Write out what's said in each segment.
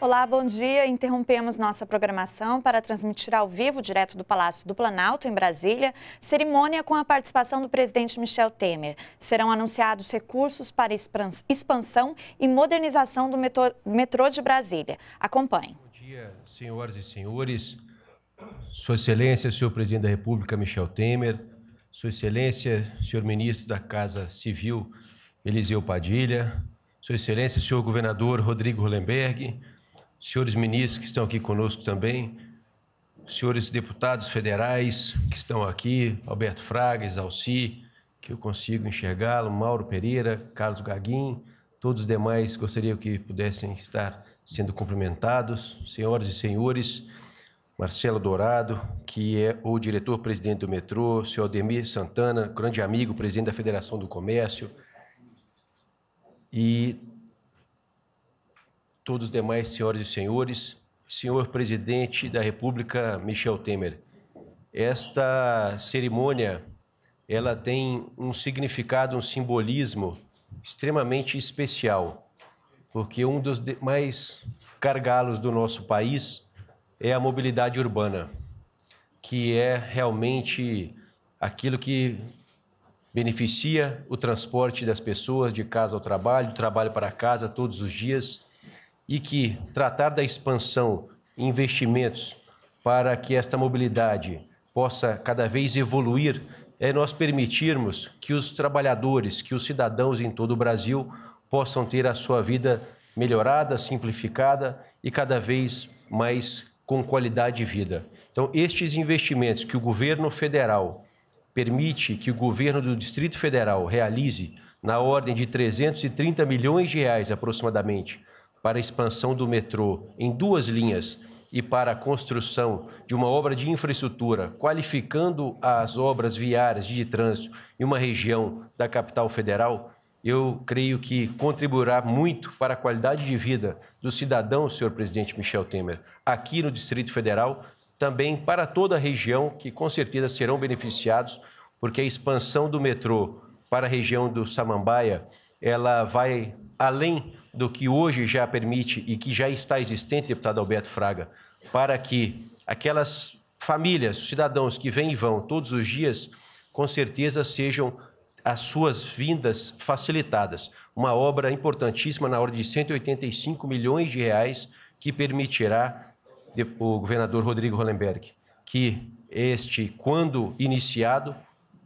Olá, bom dia. Interrompemos nossa programação para transmitir ao vivo, direto do Palácio do Planalto, em Brasília, cerimônia com a participação do presidente Michel Temer. Serão anunciados recursos para expansão e modernização do metrô de Brasília. Acompanhe. Bom dia, senhoras e senhores. Sua Excelência, senhor presidente da República, Michel Temer, sua Excelência, senhor ministro da Casa Civil, Eliseu Padilha, Sua Excelência, senhor governador Rodrigo Hollenberg, senhores ministros que estão aqui conosco também, senhores deputados federais que estão aqui, Alberto Fraga, Alci, que eu consigo enxergá-lo, Mauro Pereira, Carlos Gaguin, todos os demais gostaria que pudessem estar sendo cumprimentados, senhoras e senhores, Marcelo Dourado, que é o diretor-presidente do metrô, senhor Ademir Santana, grande amigo, presidente da Federação do Comércio, e todos os demais senhoras e senhores, senhor presidente da República, Michel Temer. Esta cerimônia, ela tem um significado, um simbolismo extremamente especial, porque um dos mais cargalos do nosso país é a mobilidade urbana, que é realmente aquilo que beneficia o transporte das pessoas de casa ao trabalho, do trabalho para casa todos os dias, e que tratar da expansão e investimentos para que esta mobilidade possa cada vez evoluir é nós permitirmos que os trabalhadores, que os cidadãos em todo o Brasil possam ter a sua vida melhorada, simplificada e cada vez mais com qualidade de vida. Então, estes investimentos que o governo federal permite que o governo do Distrito Federal realize na ordem de 330 milhões de reais aproximadamente para a expansão do metrô em duas linhas e para a construção de uma obra de infraestrutura, qualificando as obras viárias de trânsito em uma região da capital federal, eu creio que contribuirá muito para a qualidade de vida do cidadão, senhor presidente Michel Temer, aqui no Distrito Federal, também para toda a região, que com certeza serão beneficiados, porque a expansão do metrô para a região do Samambaia, ela vai além do que hoje já permite e que já está existente, deputado Alberto Fraga, para que aquelas famílias, cidadãos que vêm e vão todos os dias, com certeza sejam as suas vindas facilitadas. Uma obra importantíssima na ordem de 185 milhões de reais que permitirá o governador Rodrigo Hollenberg que este, quando iniciado,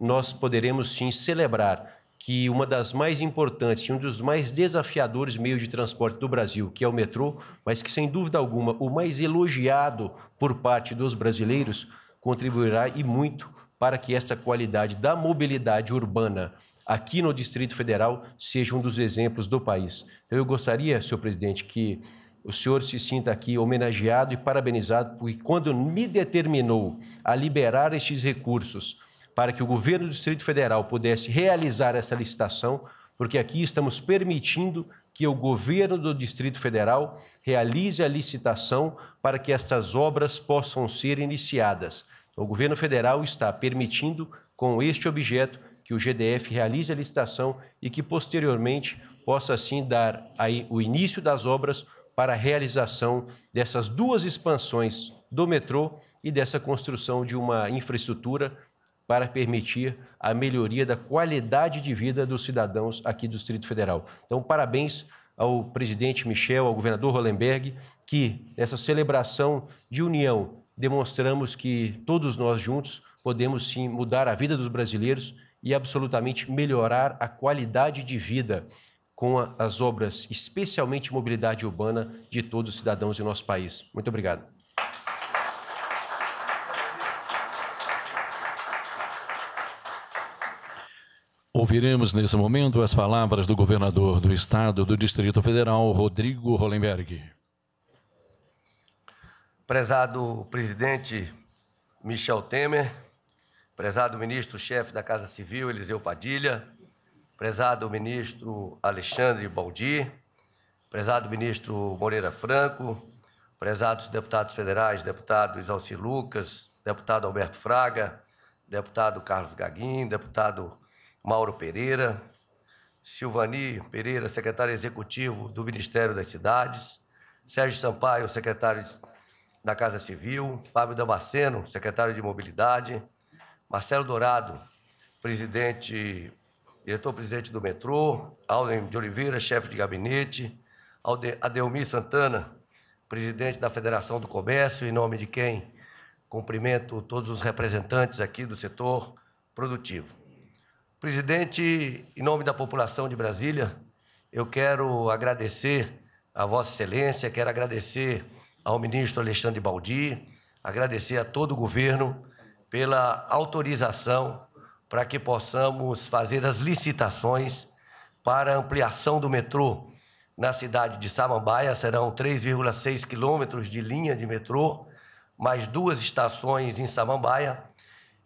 nós poderemos sim celebrar que uma das mais importantes e um dos mais desafiadores meios de transporte do Brasil, que é o metrô, mas que sem dúvida alguma o mais elogiado por parte dos brasileiros, contribuirá e muito para que essa qualidade da mobilidade urbana aqui no Distrito Federal seja um dos exemplos do país. Então, eu gostaria, senhor presidente, que o senhor se sinta aqui homenageado e parabenizado, porque quando me determinou a liberar esses recursos para que o governo do Distrito Federal pudesse realizar essa licitação, porque aqui estamos permitindo que o governo do Distrito Federal realize a licitação para que estas obras possam ser iniciadas. O governo federal está permitindo, com este objeto, que o GDF realize a licitação e que, posteriormente, possa assim dar o início das obras para a realização dessas duas expansões do metrô e dessa construção de uma infraestrutura para permitir a melhoria da qualidade de vida dos cidadãos aqui do Distrito Federal. Então, parabéns ao presidente Michel, ao governador Hollenberg, que nessa celebração de união demonstramos que todos nós juntos podemos sim mudar a vida dos brasileiros e absolutamente melhorar a qualidade de vida com a, as obras, especialmente mobilidade urbana, de todos os cidadãos de nosso país. Muito obrigado. Ouviremos nesse momento as palavras do governador do Estado do Distrito Federal, Rodrigo Hollenberg prezado presidente Michel Temer, prezado ministro-chefe da Casa Civil Eliseu Padilha, prezado ministro Alexandre Baldi, prezado ministro Moreira Franco, prezados deputados federais, deputado Isalci Lucas, deputado Alberto Fraga, deputado Carlos Gaguin, deputado Mauro Pereira, Silvani Pereira, secretário executivo do Ministério das Cidades, Sérgio Sampaio, secretário da Casa Civil, Fábio Damasceno, secretário de Mobilidade, Marcelo Dourado, presidente, diretor-presidente do metrô, Alden de Oliveira, chefe de gabinete, Adelmir Santana, presidente da Federação do Comércio, em nome de quem cumprimento todos os representantes aqui do setor produtivo. Presidente, em nome da população de Brasília, eu quero agradecer a Vossa Excelência, quero agradecer ao ministro Alexandre Baldi, agradecer a todo o governo pela autorização para que possamos fazer as licitações para ampliação do metrô na cidade de Samambaia. Serão 3,6 quilômetros de linha de metrô, mais duas estações em Samambaia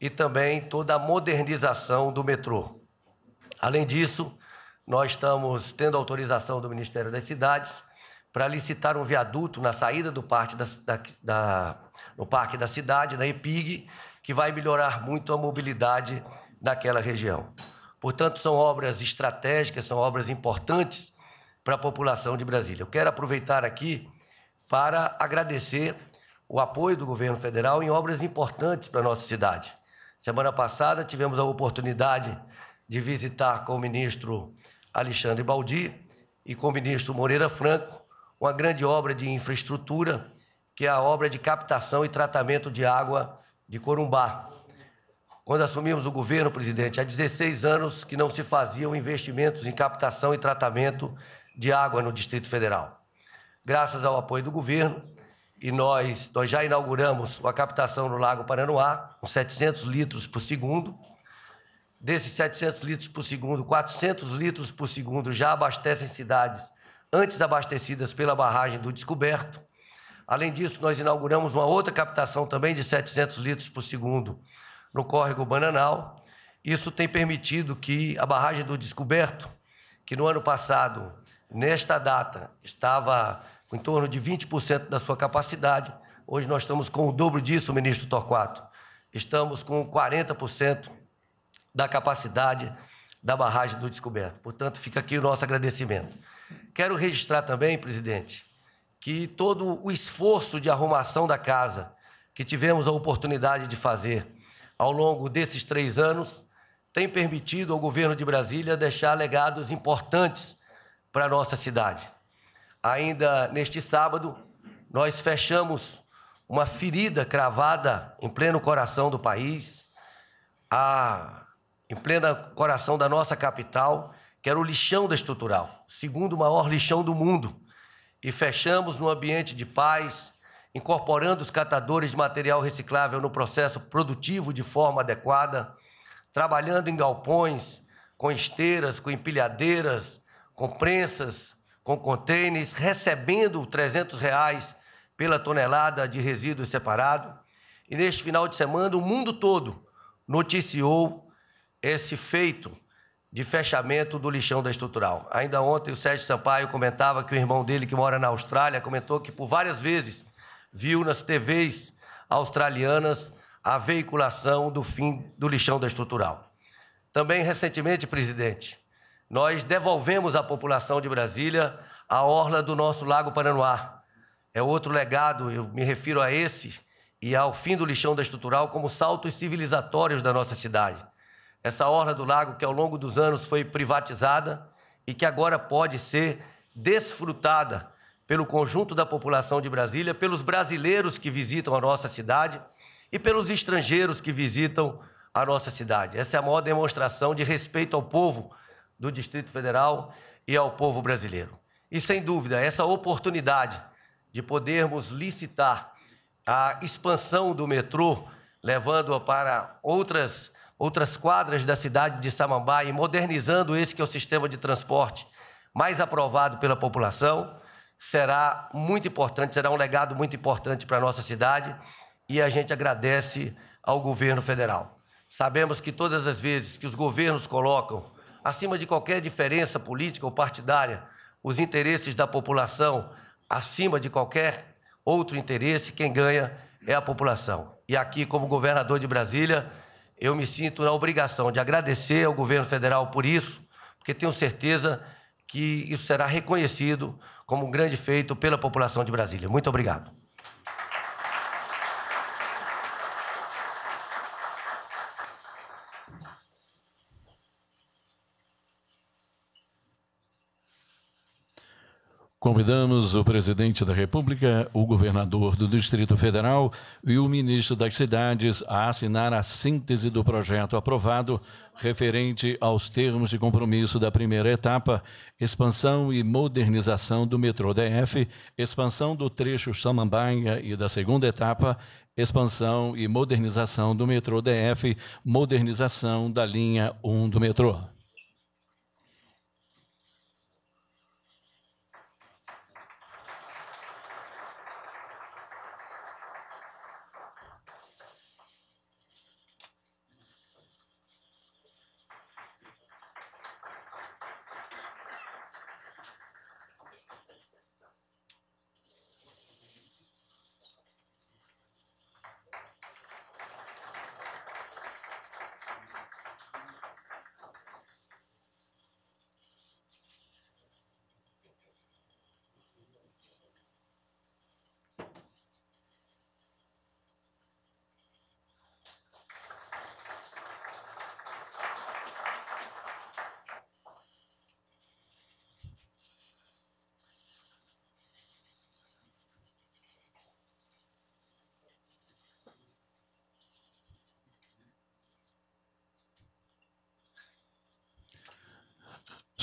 e também toda a modernização do metrô. Além disso, nós estamos tendo autorização do Ministério das Cidades para licitar um viaduto na saída do parque da, da, da, no parque da cidade, da EPIG, que vai melhorar muito a mobilidade naquela região. Portanto, são obras estratégicas, são obras importantes para a população de Brasília. Eu quero aproveitar aqui para agradecer o apoio do governo federal em obras importantes para a nossa cidade. Semana passada tivemos a oportunidade de visitar com o ministro Alexandre Baldi e com o ministro Moreira Franco uma grande obra de infraestrutura, que é a obra de captação e tratamento de água de Corumbá. Quando assumimos o governo, presidente, há 16 anos que não se faziam investimentos em captação e tratamento de água no Distrito Federal. Graças ao apoio do governo, e nós, nós já inauguramos a captação no Lago Paranoá, com 700 litros por segundo. Desses 700 litros por segundo, 400 litros por segundo já abastecem cidades antes abastecidas pela barragem do Descoberto. Além disso, nós inauguramos uma outra captação também de 700 litros por segundo no córrego Bananal. Isso tem permitido que a barragem do Descoberto, que no ano passado, nesta data, estava com em torno de 20% da sua capacidade, hoje nós estamos com o dobro disso, ministro Torquato. Estamos com 40% da capacidade da barragem do Descoberto. Portanto, fica aqui o nosso agradecimento. Quero registrar também, presidente, que todo o esforço de arrumação da casa que tivemos a oportunidade de fazer ao longo desses três anos tem permitido ao governo de Brasília deixar legados importantes para a nossa cidade. Ainda neste sábado, nós fechamos uma ferida cravada em pleno coração do país, a, em pleno coração da nossa capital, que era o lixão da estrutural, segundo maior lixão do mundo. E fechamos num ambiente de paz, incorporando os catadores de material reciclável no processo produtivo de forma adequada, trabalhando em galpões, com esteiras, com empilhadeiras, com prensas, com contêineres, recebendo 300 reais pela tonelada de resíduos separado. E neste final de semana, o mundo todo noticiou esse feito de fechamento do lixão da estrutural. Ainda ontem o Sérgio Sampaio comentava que o irmão dele que mora na Austrália comentou que por várias vezes viu nas TVs australianas a veiculação do fim do lixão da estrutural. Também recentemente, presidente, nós devolvemos à população de Brasília a orla do nosso Lago Paranoá. É outro legado, eu me refiro a esse e ao fim do lixão da estrutural como saltos civilizatórios da nossa cidade essa orla do lago que ao longo dos anos foi privatizada e que agora pode ser desfrutada pelo conjunto da população de Brasília, pelos brasileiros que visitam a nossa cidade e pelos estrangeiros que visitam a nossa cidade. Essa é a maior demonstração de respeito ao povo do Distrito Federal e ao povo brasileiro. E sem dúvida, essa oportunidade de podermos licitar a expansão do metrô, levando-a para outras outras quadras da cidade de Samambaia, modernizando esse que é o sistema de transporte mais aprovado pela população, será muito importante, será um legado muito importante para a nossa cidade e a gente agradece ao governo federal. Sabemos que todas as vezes que os governos colocam, acima de qualquer diferença política ou partidária, os interesses da população acima de qualquer outro interesse, quem ganha é a população. E aqui, como governador de Brasília, eu me sinto na obrigação de agradecer ao governo federal por isso, porque tenho certeza que isso será reconhecido como um grande feito pela população de Brasília. Muito obrigado. Convidamos o presidente da República, o governador do Distrito Federal e o ministro das Cidades a assinar a síntese do projeto aprovado referente aos termos de compromisso da primeira etapa, expansão e modernização do metrô DF, expansão do trecho Samambaia e da segunda etapa, expansão e modernização do metrô DF, modernização da linha 1 do metrô.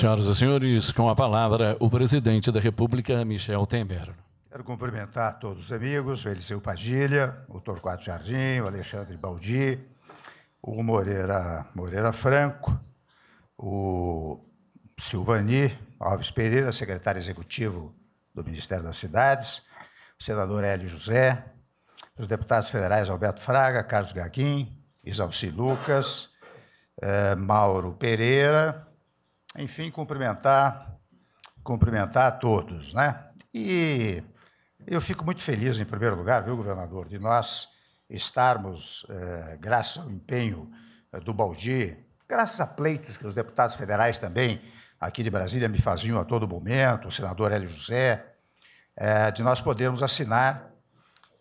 Senhoras e senhores, com a palavra, o presidente da República, Michel Temer. Quero cumprimentar todos os amigos, o Eliseu Padilha, o Torquato Jardim, o Alexandre Baldi, o Moreira, Moreira Franco, o Silvani Alves Pereira, secretário executivo do Ministério das Cidades, o senador Hélio José, os deputados federais Alberto Fraga, Carlos Gaguim, Isalci Lucas, eh, Mauro Pereira, enfim, cumprimentar, cumprimentar a todos, né? E eu fico muito feliz, em primeiro lugar, viu, governador, de nós estarmos, eh, graças ao empenho eh, do Baldi, graças a pleitos que os deputados federais também aqui de Brasília me faziam a todo momento, o senador Hélio José, eh, de nós podermos assinar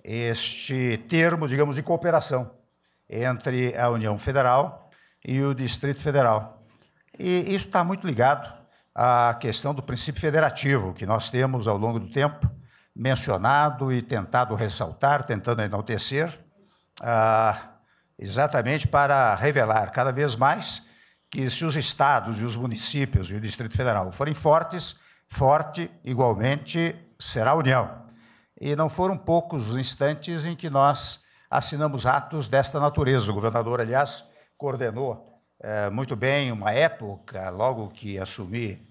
este termo, digamos, de cooperação entre a União Federal e o Distrito Federal. E isso está muito ligado à questão do princípio federativo, que nós temos ao longo do tempo mencionado e tentado ressaltar, tentando enaltecer, ah, exatamente para revelar cada vez mais que se os estados e os municípios e o Distrito Federal forem fortes, forte igualmente será a União. E não foram poucos os instantes em que nós assinamos atos desta natureza. O governador, aliás, coordenou é, muito bem uma época, logo que assumi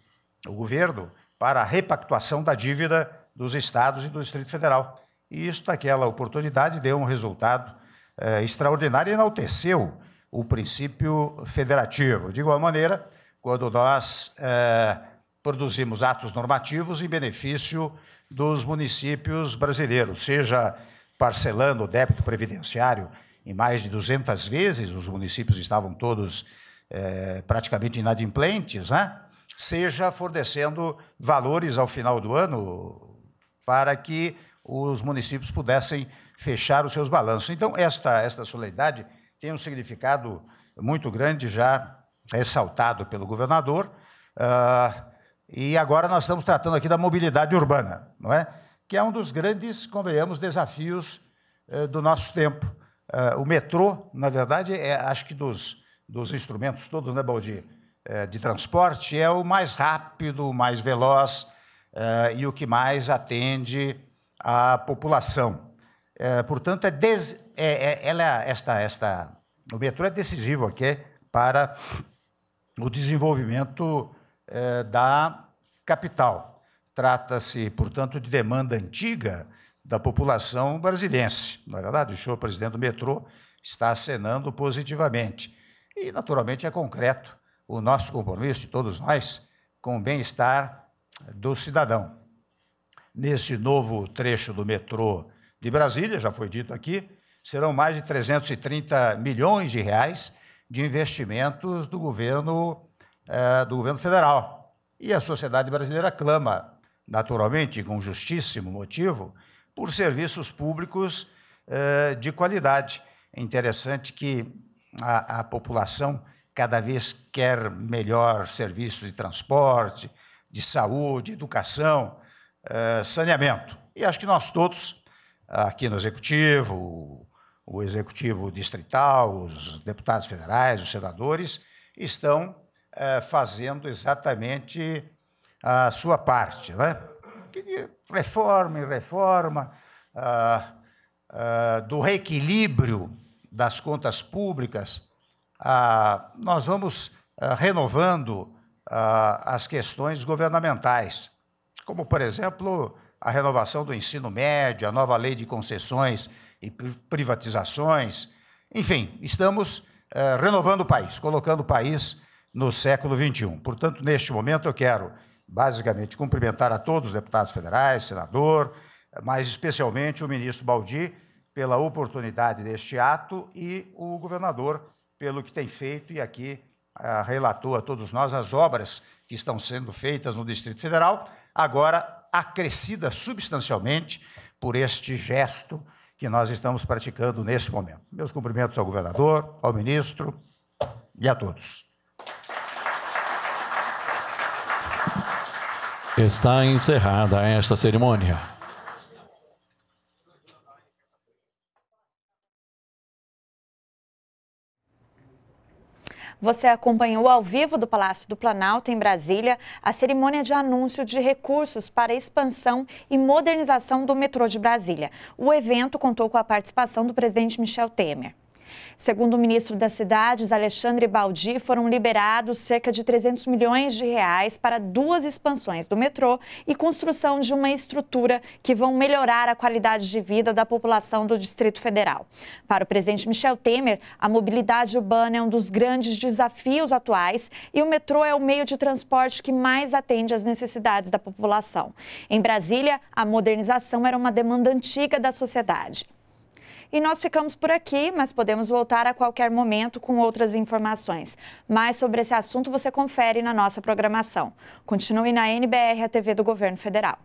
o governo, para a repactuação da dívida dos estados e do Distrito Federal. E isso, naquela oportunidade, deu um resultado é, extraordinário e enalteceu o princípio federativo. De igual maneira, quando nós é, produzimos atos normativos em benefício dos municípios brasileiros, seja parcelando o débito previdenciário em mais de 200 vezes, os municípios estavam todos é, praticamente inadimplentes, né? seja fornecendo valores ao final do ano para que os municípios pudessem fechar os seus balanços. Então, esta, esta solenidade tem um significado muito grande, já ressaltado pelo governador. Uh, e agora nós estamos tratando aqui da mobilidade urbana, não é? que é um dos grandes, convenhamos, desafios uh, do nosso tempo. Uh, o metrô, na verdade, é, acho que dos, dos instrumentos todos, né, Baldi? É, de transporte, é o mais rápido, o mais veloz é, e o que mais atende à população. É, portanto, é, des, é, ela, esta, esta, o metrô é decisivo aqui para o desenvolvimento da capital. Trata-se, portanto, de demanda antiga da população brasilense. Na é verdade, o senhor presidente do metrô está acenando positivamente. E, naturalmente, é concreto o nosso compromisso, de todos nós, com o bem-estar do cidadão. Neste novo trecho do metrô de Brasília, já foi dito aqui, serão mais de 330 milhões de reais de investimentos do governo, eh, do governo federal. E a sociedade brasileira clama, naturalmente, com justíssimo motivo, por serviços públicos eh, de qualidade. É interessante que a, a, população cada vez quer melhor serviços de transporte, de saúde, educação, eh, saneamento. E acho que nós todos, aqui no Executivo, o Executivo Distrital, os deputados federais, os senadores, estão eh, fazendo exatamente a sua parte. Né? Queria reforma e reforma, ah, ah, do reequilíbrio das contas públicas, ah, nós vamos ah, renovando ah, as questões governamentais, como, por exemplo, a renovação do ensino médio, a nova lei de concessões e privatizações. Enfim, estamos ah, renovando o país, colocando o país no século XXI. Portanto, neste momento, eu quero basicamente cumprimentar a todos os deputados federais, senador, mas especialmente o ministro Baldi pela oportunidade deste ato e o governador pelo que tem feito e aqui ah, relatou a todos nós as obras que estão sendo feitas no Distrito Federal, agora acrescida substancialmente por este gesto que nós estamos praticando nesse momento. Meus cumprimentos ao governador, ao ministro e a todos. Está encerrada esta cerimônia. Você acompanhou ao vivo do Palácio do Planalto, em Brasília, a cerimônia de anúncio de recursos para expansão e modernização do metrô de Brasília. O evento contou com a participação do presidente Michel Temer. Segundo o ministro das Cidades, Alexandre Baldi, foram liberados cerca de 300 milhões de reais para duas expansões do metrô e construção de uma estrutura que vão melhorar a qualidade de vida da população do Distrito Federal. Para o presidente Michel Temer, a mobilidade urbana é um dos grandes desafios atuais e o metrô é o meio de transporte que mais atende às necessidades da população. Em Brasília, a modernização era uma demanda antiga da sociedade. E nós ficamos por aqui, mas podemos voltar a qualquer momento com outras informações. Mais sobre esse assunto você confere na nossa programação. Continue na NBR, a TV do Governo Federal.